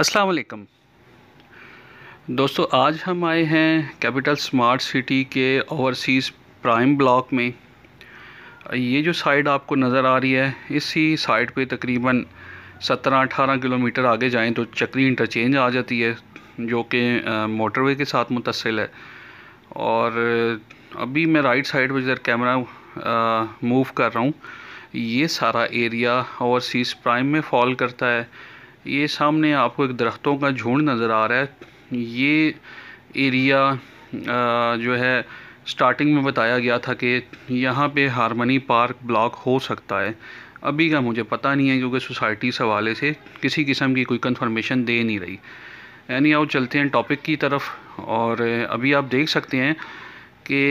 अस्सलाम वालेकुम दोस्तों आज हम आए हैं कैपिटल स्मार्ट सिटी के ओवरसीज़ प्राइम ब्लॉक में ये जो साइड आपको नज़र आ रही है इसी साइड पे तकरीबन 17-18 किलोमीटर आगे जाएं तो चक्री इंटरचेंज आ जाती है जो कि मोटरवे के साथ मुतसिल है और अभी मैं राइट साइड पर इधर कैमरा मूव कर रहा हूँ ये सारा एरिया ओवरसीज़ प्राइम में फॉल करता है ये सामने आपको एक दरख्तों का झुंड नज़र आ रहा है ये एरिया जो है स्टार्टिंग में बताया गया था कि यहाँ पे हारमनी पार्क ब्लॉक हो सकता है अभी का मुझे पता नहीं है क्योंकि सोसाइटी से हवाले से किसी किस्म की कोई कंफर्मेशन दे नहीं रही यानी आओ चलते हैं टॉपिक की तरफ और अभी आप देख सकते हैं कि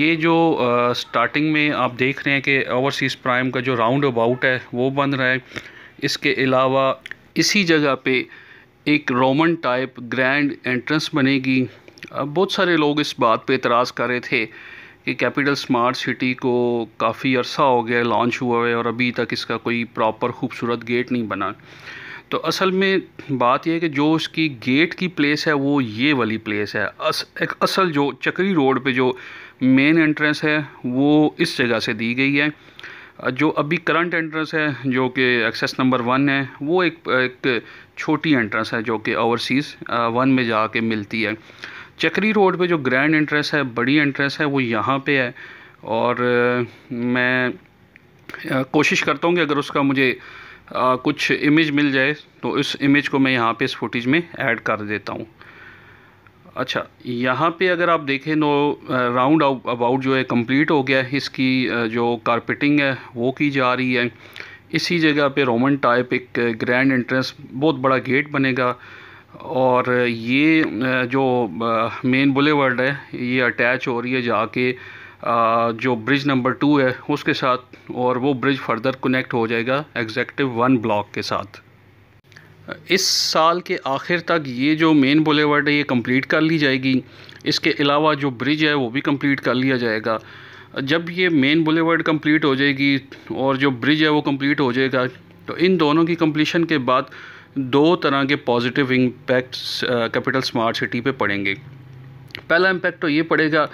ये जो आ, स्टार्टिंग में आप देख रहे हैं कि ओवरसीज़ प्राइम का जो राउंड अबाउट है वो बन रहा है इसके अलावा इसी जगह पे एक रोमन टाइप ग्रैंड एंट्रेंस बनेगी अब बहुत सारे लोग इस बात पे इतराज़ कर रहे थे कि कैपिटल स्मार्ट सिटी को काफ़ी अरसा हो गया लॉन्च हुआ है और अभी तक इसका कोई प्रॉपर खूबसूरत गेट नहीं बना तो असल में बात यह है कि जो इसकी गेट की प्लेस है वो ये वाली प्लेस है अस, एक असल जो चक्री रोड पे जो मेन एंट्रेंस है वो इस जगह से दी गई है जो अभी करंट एंट्रेंस है जो कि एक्सेस नंबर वन है वो एक एक छोटी एंट्रेंस है जो कि ओवरसीज़ वन में जा के मिलती है चक्री रोड पे जो ग्रैंड एंट्रेंस है बड़ी एंट्रेंस है वो यहाँ पे है और मैं कोशिश करता हूँ कि अगर उसका मुझे कुछ इमेज मिल जाए तो इस इमेज को मैं यहाँ पे इस फुटेज में ऐड कर देता हूँ अच्छा यहाँ पे अगर आप देखें तो राउंड अबाउट जो है कंप्लीट हो गया है इसकी uh, जो कारपेटिंग है वो की जा रही है इसी जगह पे रोमन टाइप एक ग्रैंड uh, एंट्रेंस बहुत बड़ा गेट बनेगा और ये uh, जो मेन बुलेवर्ड है ये अटैच हो रही है जाके जो ब्रिज नंबर टू है उसके साथ और वो ब्रिज फर्दर कनेक्ट हो जाएगा एग्जैक्टिव वन ब्लॉक के साथ इस साल के आखिर तक ये जो मेन बुलेवर्ड है ये कंप्लीट कर ली जाएगी इसके अलावा जो ब्रिज है वो भी कंप्लीट कर लिया जाएगा जब ये मेन बुलेवर्ड कंप्लीट हो जाएगी और जो ब्रिज है वो कंप्लीट हो जाएगा तो इन दोनों की कंप्लीशन के बाद दो तरह के positive impacts capital smart city पे पड़ेंगे पहला इम्पैक्ट तो ये पड़ेगा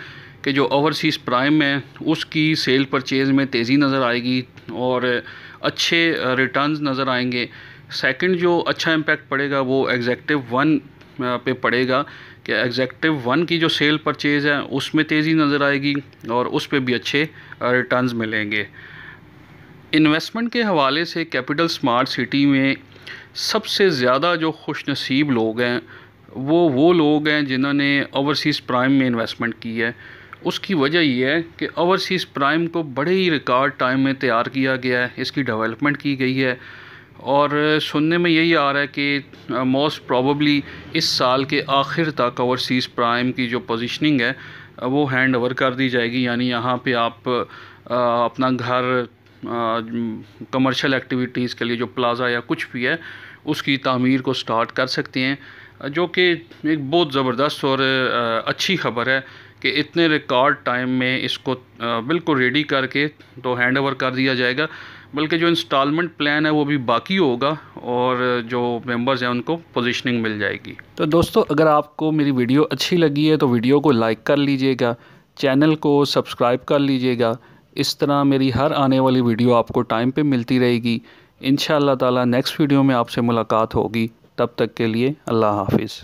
कि जो ओवरसीज़ प्राइम है उसकी सेल परचेज़ में तेज़ी नज़र आएगी और अच्छे रिटर्न्स नज़र आएंगे सेकंड जो अच्छा इम्पैक्ट पड़ेगा वो एग्जैक्टिव वन पे पड़ेगा कि एग्जैक्टिव वन की जो सेल परचेज़ है उसमें तेज़ी नज़र आएगी और उस पर भी अच्छे रिटर्न मिलेंगे इन्वेस्टमेंट के हवाले से कैपिटल स्मार्ट सिटी में सबसे ज़्यादा जो खुश नसीब लोग हैं वो वो लोग हैं जिन्होंने ओवरसीज़ प्राइम में इन्वेस्टमेंट की है उसकी वजह यह है कि ओवरसीज़ प्राइम को बड़े ही रिकॉर्ड टाइम में तैयार किया गया है इसकी डेवलपमेंट की गई है और सुनने में यही आ रहा है कि मोस्ट प्रोबेबली इस साल के आखिर तक ओवरसीज़ प्राइम की जो पोजीशनिंग है वो हैंड ओवर कर दी जाएगी यानी यहाँ पे आप आ, अपना घर कमर्शियल एक्टिविटीज़ के लिए जो प्लाज़ा या कुछ भी है उसकी तमीर को स्टार्ट कर सकते हैं जो कि एक बहुत ज़बरदस्त और आ, अच्छी खबर है कि इतने रिकॉर्ड टाइम में इसको आ, बिल्कुल रेडी करके तो हैंड ओवर कर दिया जाएगा बल्कि जो इंस्टॉलमेंट प्लान है वो भी बाकी होगा और जो मेंबर्स हैं उनको पोजीशनिंग मिल जाएगी तो दोस्तों अगर आपको मेरी वीडियो अच्छी लगी है तो वीडियो को लाइक कर लीजिएगा चैनल को सब्सक्राइब कर लीजिएगा इस तरह मेरी हर आने वाली वीडियो आपको टाइम पर मिलती रहेगी इन ताला नेक्स्ट वीडियो में आपसे मुलाकात होगी तब तक के लिए अल्लाह हाफिज़